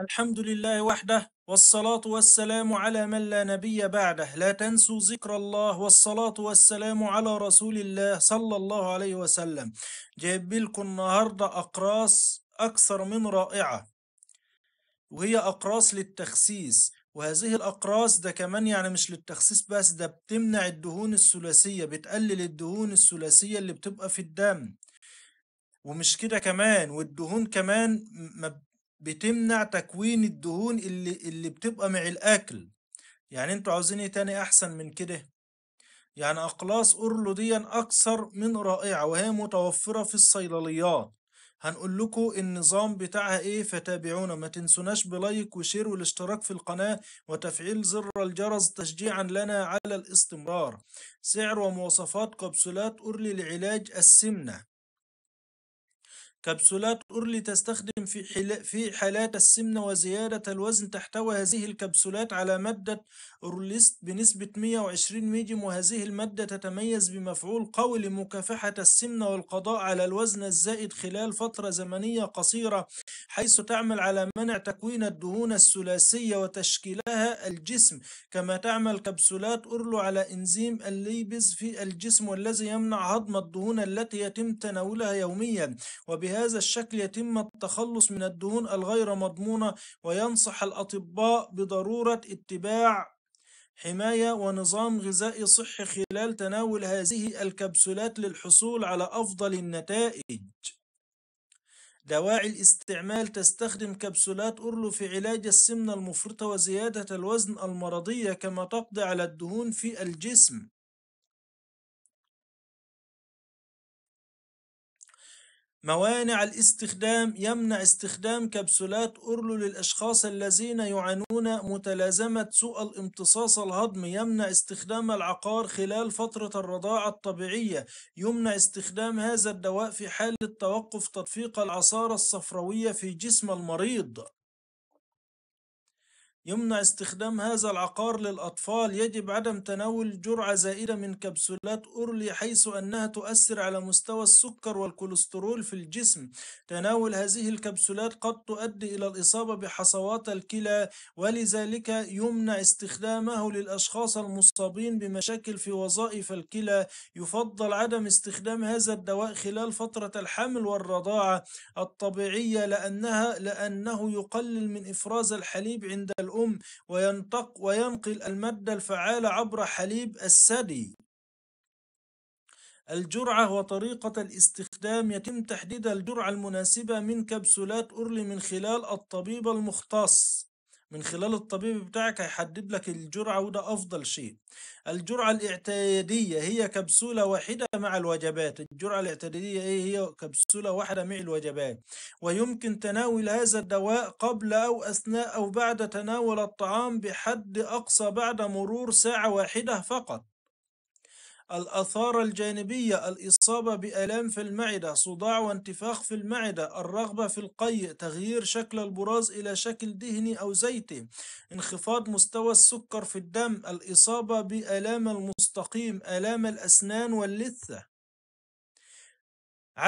الحمد لله وحده والصلاة والسلام على من لا نبي بعده لا تنسوا ذكر الله والصلاة والسلام على رسول الله صلى الله عليه وسلم جايب لكم النهاردة أقراص أكثر من رائعة وهي أقراص للتخسيس وهذه الأقراص ده كمان يعني مش للتخسيس بس ده بتمنع الدهون الثلاثية بتقلل الدهون الثلاثية اللي بتبقى في الدم ومش كده كمان والدهون كمان ما بتمنع تكوين الدهون اللي اللي بتبقى مع الاكل يعني انتوا عاوزين ايه تاني احسن من كده يعني اقلاص اورلو دي اكثر من رائعه وهي متوفره في الصيدليات هنقول لكم النظام بتاعها ايه فتابعونا ما تنسوناش بلايك وشير والاشتراك في القناة وتفعيل زر الجرس تشجيعا لنا على الاستمرار سعر ومواصفات كبسولات أورلي لعلاج السمنة كبسولات أورلي تستخدم في في حالات السمنة وزيادة الوزن تحتوي هذه الكبسولات على مادة أورليست بنسبة 120 ميديم وهذه المادة تتميز بمفعول قوي لمكافحة السمنة والقضاء على الوزن الزائد خلال فترة زمنية قصيرة حيث تعمل على منع تكوين الدهون الثلاثية وتشكيلها الجسم كما تعمل كبسولات أورلو على إنزيم الليبز في الجسم والذي يمنع هضم الدهون التي يتم تناولها يوميا وبه بهذا الشكل يتم التخلص من الدهون الغير مضمونة وينصح الأطباء بضرورة اتباع حماية ونظام غذائي صحي خلال تناول هذه الكبسولات للحصول على أفضل النتائج دواعي الاستعمال تستخدم كبسولات أورلو في علاج السمنة المفرطة وزيادة الوزن المرضية كما تقضي على الدهون في الجسم موانع الاستخدام يمنع استخدام كبسولات أورلو للأشخاص الذين يعانون متلازمة سوء الامتصاص الهضمي يمنع استخدام العقار خلال فترة الرضاعة الطبيعية يمنع استخدام هذا الدواء في حالة توقف تدفيق العصارة الصفراوية في جسم المريض يمنع استخدام هذا العقار للأطفال يجب عدم تناول جرعة زائدة من كبسولات أورلي حيث أنها تؤثر على مستوى السكر والكوليسترول في الجسم تناول هذه الكبسولات قد تؤدي إلى الإصابة بحصوات الكلى ولذلك يمنع استخدامه للأشخاص المصابين بمشاكل في وظائف الكلى يفضل عدم استخدام هذا الدواء خلال فترة الحمل والرضاعة الطبيعية لأنها لأنه يقلل من إفراز الحليب عند الأم الأم وينطق وينقل المادة الفعالة عبر حليب الثدي الجرعة وطريقة الاستخدام يتم تحديد الجرعة المناسبة من كبسولات أورلي من خلال الطبيب المختص من خلال الطبيب بتاعك هيحدد لك الجرعة وده أفضل شيء الجرعة الاعتيادية هي كبسولة واحدة مع الوجبات الجرعة الاعتيادية إيه هي كبسولة واحدة مع الوجبات ويمكن تناول هذا الدواء قبل أو أثناء أو بعد تناول الطعام بحد أقصى بعد مرور ساعة واحدة فقط الآثار الجانبية الإصابة بآلام في المعدة صداع وانتفاخ في المعدة الرغبة في القيء تغيير شكل البراز إلى شكل دهني أو زيتي انخفاض مستوى السكر في الدم الإصابة بآلام المستقيم آلام الأسنان واللثة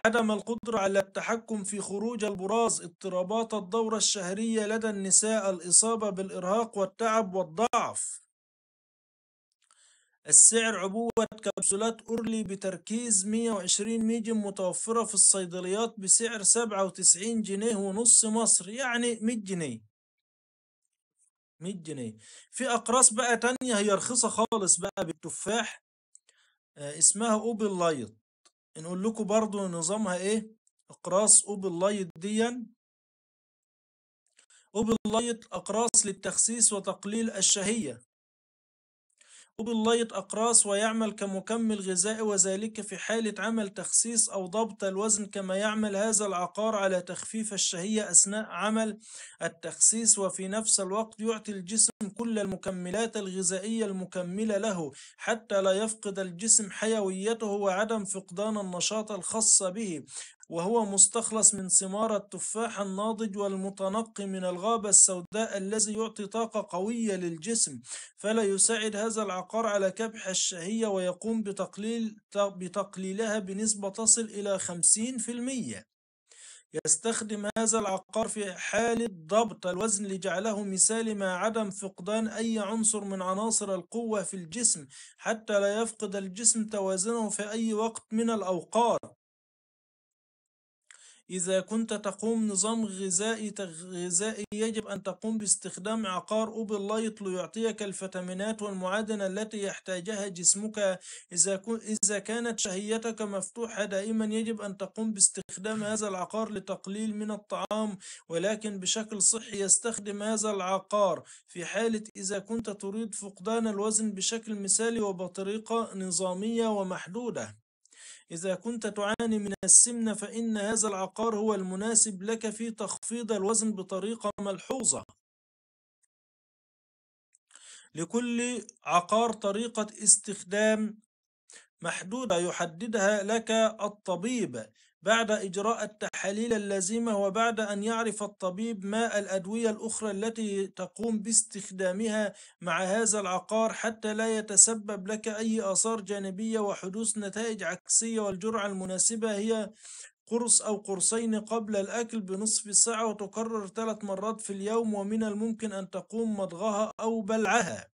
عدم القدرة على التحكم في خروج البراز اضطرابات الدورة الشهرية لدى النساء الإصابة بالإرهاق والتعب والضعف السعر عبوة كبسولات أورلي بتركيز 120 ميجم متوفرة في الصيدليات بسعر 97 جنيه ونص مصر يعني 100 جنيه 100 جنيه في أقراص بقى تانية هي رخيصة خالص بقى بالتفاح آه، اسمها أوبل لايت نقول لكم برضو نظامها إيه أقراص أوبل لايت ديًا لايت أقراص للتخسيس وتقليل الشهية وبالليط أقراص ويعمل كمكمل غذائي وذلك في حالة عمل تخسيس أو ضبط الوزن كما يعمل هذا العقار على تخفيف الشهية أثناء عمل التخسيس وفي نفس الوقت يعطي الجسم كل المكملات الغذائية المكملة له حتى لا يفقد الجسم حيويته وعدم فقدان النشاط الخاص به وهو مستخلص من ثمار التفاح الناضج والمتنقي من الغابة السوداء الذي يعطي طاقة قوية للجسم فلا يساعد هذا العقار على كبح الشهية ويقوم بتقليل بتقليلها بنسبة تصل إلى 50% يستخدم هذا العقار في حالة ضبط الوزن لجعله مثال مع عدم فقدان أي عنصر من عناصر القوة في الجسم حتى لا يفقد الجسم توازنه في أي وقت من الأوقات إذا كنت تقوم نظام غذائي غذائي يجب أن تقوم باستخدام عقار أوبل لايت ليعطيك الفيتامينات والمعادن التي يحتاجها جسمك إذا إذا كانت شهيتك مفتوحة دائما يجب أن تقوم باستخدام هذا العقار لتقليل من الطعام ولكن بشكل صحي يستخدم هذا العقار في حالة إذا كنت تريد فقدان الوزن بشكل مثالي وبطريقة نظامية ومحدودة إذا كنت تعاني من السمنة فإن هذا العقار هو المناسب لك في تخفيض الوزن بطريقة ملحوظة لكل عقار طريقة استخدام محدودة يحددها لك الطبيب بعد إجراء التحاليل اللازمة وبعد أن يعرف الطبيب ما الأدوية الأخرى التي تقوم باستخدامها مع هذا العقار حتى لا يتسبب لك أي آثار جانبية وحدوث نتائج عكسية والجرعة المناسبة هي قرص أو قرصين قبل الأكل بنصف ساعة وتكرر ثلاث مرات في اليوم ومن الممكن أن تقوم مضغها أو بلعها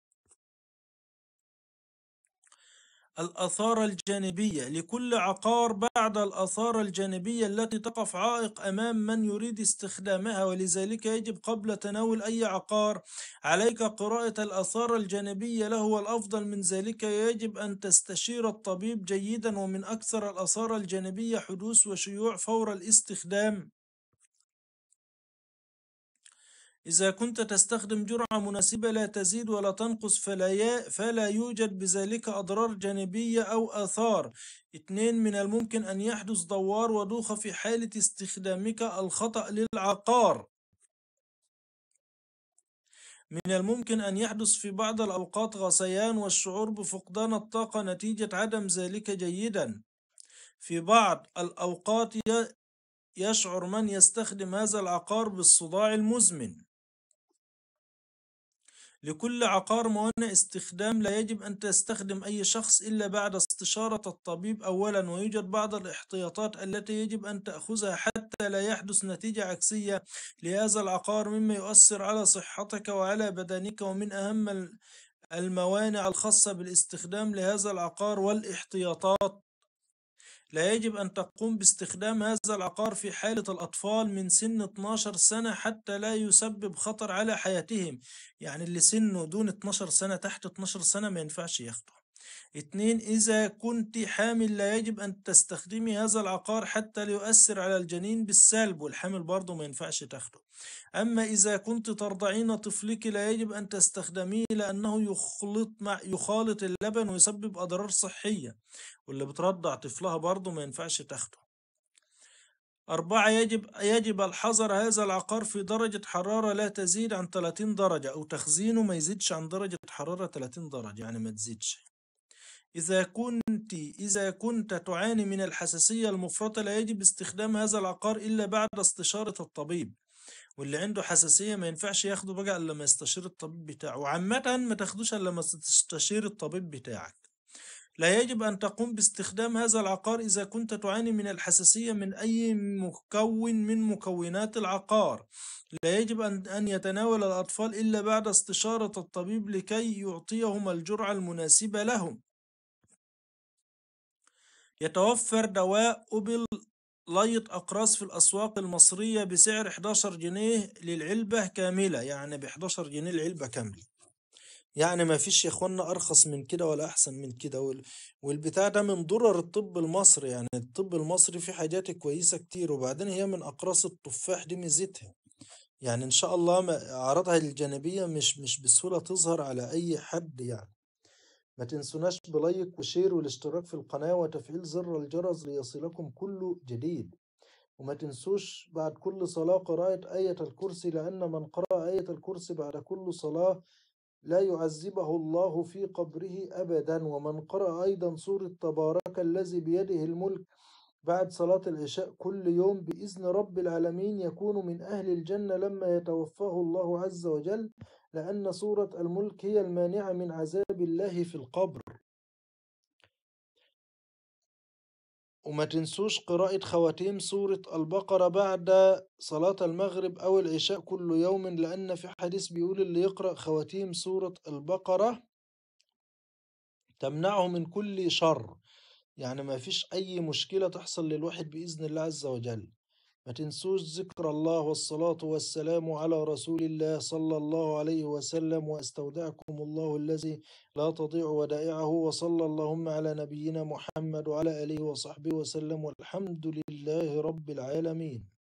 الأثار الجانبية لكل عقار بعد الأثار الجانبية التي تقف عائق أمام من يريد استخدامها ولذلك يجب قبل تناول أي عقار عليك قراءة الأثار الجانبية له والأفضل من ذلك يجب أن تستشير الطبيب جيدا ومن أكثر الأثار الجانبية حدوث وشيوع فور الاستخدام إذا كنت تستخدم جرعة مناسبة لا تزيد ولا تنقص فلا, فلا يوجد بذلك أضرار جانبية أو آثار اثنين من الممكن أن يحدث دوار ودوخة في حالة استخدامك الخطأ للعقار من الممكن أن يحدث في بعض الأوقات غثيان والشعور بفقدان الطاقة نتيجة عدم ذلك جيدا في بعض الأوقات يشعر من يستخدم هذا العقار بالصداع المزمن لكل عقار موانع استخدام لا يجب أن تستخدم أي شخص إلا بعد استشارة الطبيب أولا ويوجد بعض الاحتياطات التي يجب أن تأخذها حتى لا يحدث نتيجة عكسية لهذا العقار مما يؤثر على صحتك وعلى بدنك ومن أهم الموانع الخاصة بالاستخدام لهذا العقار والاحتياطات لا يجب أن تقوم باستخدام هذا العقار في حالة الأطفال من سن 12 سنة حتى لا يسبب خطر على حياتهم يعني اللي سنه دون 12 سنة تحت 12 سنة ما ينفعش ياخده اتنين إذا كنت حامل لا يجب أن تستخدمي هذا العقار حتى لا يؤثر على الجنين بالسلب والحامل برضه ما ينفعش تاخده أما إذا كنت ترضعين طفلك لا يجب أن تستخدميه لأنه يخلط مع يخالط اللبن ويسبب أضرار صحية واللي بترضع طفلها برضه ما ينفعش تاخده أربعة يجب يجب الحذر هذا العقار في درجة حرارة لا تزيد عن 30 درجة أو تخزينه ما يزيدش عن درجة حرارة 30 درجة يعني ما تزيدش إذا كنت إذا كنت تعاني من الحساسية المفرطة لا يجب استخدام هذا العقار إلا بعد استشارة الطبيب واللي عنده حساسية ما ينفعش ياخده بقى إلا لما يستشير الطبيب بتاعه وعامة ما تاخدوش إلا لما تستشير الطبيب بتاعك لا يجب أن تقوم باستخدام هذا العقار إذا كنت تعاني من الحساسية من أي مكون من مكونات العقار لا يجب أن يتناول الأطفال إلا بعد استشارة الطبيب لكي يعطيهم الجرعة المناسبة لهم يتوفر دواء أوبل لايت أقراص في الأسواق المصرية بسعر 11 جنيه للعلبة كاملة يعني ب 11 جنيه العلبة كاملة يعني ما فيش يا اخوانا ارخص من كده ولا احسن من كده والبتاع ده من ضرر الطب المصري يعني الطب المصري فيه حاجات كويسة كتير وبعدين هي من اقراص التفاح دي ميزتها يعني ان شاء الله اعراضها الجانبية مش مش بسهولة تظهر على اي حد يعني ما تنسوناش بلايك وشير والاشتراك في القناة وتفعيل زر الجرس ليصلكم كل جديد وما تنسوش بعد كل صلاة قراءة آية الكرسي لأن من قرأ آية الكرسي بعد كل صلاة لا يعذبه الله في قبره أبدا ومن قرأ أيضا سورة تبارك الذي بيده الملك بعد صلاة العشاء كل يوم بإذن رب العالمين يكون من أهل الجنة لما يتوفاه الله عز وجل لأن صورة الملك هي المانعة من عذاب الله في القبر وما تنسوش قراءة خواتيم سورة البقرة بعد صلاة المغرب أو العشاء كل يوم لأن في حديث بيقول اللي يقرأ خواتيم سورة البقرة تمنعه من كل شر يعني ما فيش أي مشكلة تحصل للواحد بإذن الله عز وجل ما تنسوش ذكر الله والصلاة والسلام على رسول الله صلى الله عليه وسلم واستودعكم الله الذي لا تضيع ودائعه وصلى اللهم على نبينا محمد وعلى آله وصحبه وسلم والحمد لله رب العالمين